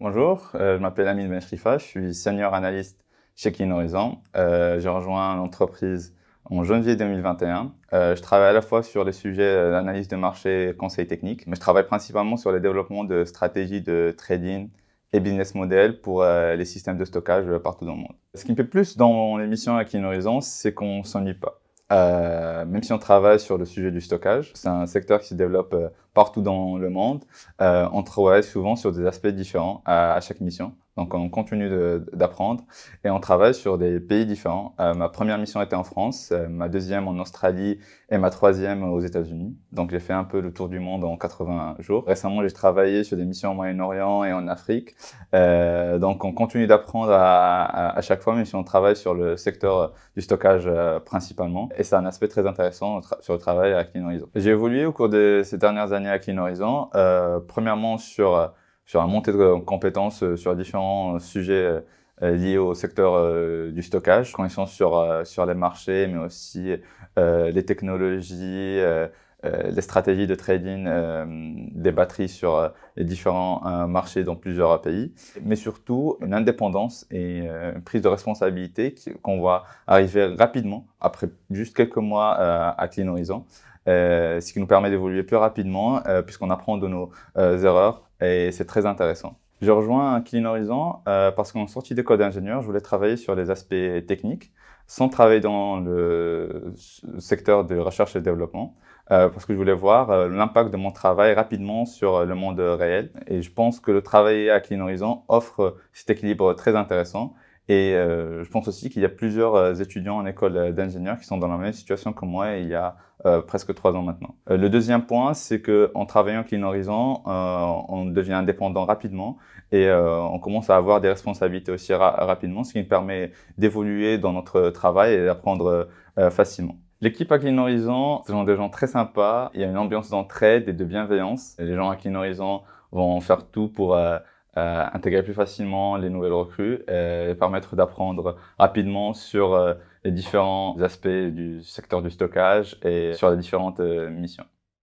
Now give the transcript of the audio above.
Bonjour, euh, je m'appelle Amine Benchrifa, je suis senior analyste chez Clean Horizon. Euh, J'ai rejoint l'entreprise en janvier 2021. Euh, je travaille à la fois sur les sujets d'analyse de marché et conseil technique, mais je travaille principalement sur le développement de stratégies de trading et business model pour les systèmes de stockage partout dans le monde. Ce qui me plaît plus dans l'émission à Clean Horizon, c'est qu'on s'ennuie pas. Euh, même si on travaille sur le sujet du stockage, c'est un secteur qui se développe euh, partout dans le monde. Euh, on travaille souvent sur des aspects différents à, chaque mission. Donc on continue d'apprendre et on travaille sur des pays différents. ma première mission était en France, ma deuxième en Australie et ma troisième aux États-Unis. Donc j'ai fait un peu le tour du monde en 80 jours. Récemment, j'ai travaillé sur des missions au Moyen-Orient et en Afrique. donc on continue d'apprendre à, chaque fois, même si on travaille sur le secteur du stockage principalement. Et c'est un aspect très intéressant sur le travail à Clean Horizon. J'ai évolué au cours de ces dernières années à Clean Horizon, euh, premièrement sur, euh, sur un montée de compétences euh, sur différents sujets liés au secteur du stockage, connaissance sur, sur les marchés, mais aussi les technologies, les euh, stratégies de trading euh, des batteries sur euh, les différents marchés dans plusieurs pays, mais surtout une indépendance et une prise de responsabilité qu'on voit arriver rapidement, après juste quelques mois à Clean Horizon, ce qui nous permet d'évoluer plus rapidement puisqu'on apprend de nos erreurs et c'est très intéressant. Je rejoins Clean Horizon euh, parce qu'en sortie codes d'ingénieur, je voulais travailler sur les aspects techniques sans travailler dans le secteur de recherche et développement euh, parce que je voulais voir euh, l'impact de mon travail rapidement sur le monde réel. Et je pense que le travail à Clean Horizon offre cet équilibre très intéressant et euh, je pense aussi qu'il y a plusieurs euh, étudiants en école euh, d'ingénieurs qui sont dans la même situation que moi il y a presque trois ans maintenant. le deuxième point, c'est que en travaillant à Clean Horizon, on devient indépendant rapidement et on commence à avoir des responsabilités aussi rapidement, ce qui nous permet d'évoluer dans notre travail et d'apprendre facilement. L'équipe à Clean Horizon, ce sont des gens très sympas. Il y a une ambiance d'entraide et de bienveillance. Les gens à Clean Horizon vont faire tout pour euh, intégrer plus facilement les nouvelles recrues euh, et permettre d'apprendre rapidement sur euh, les différents aspects du secteur du stockage et sur les différentes missions.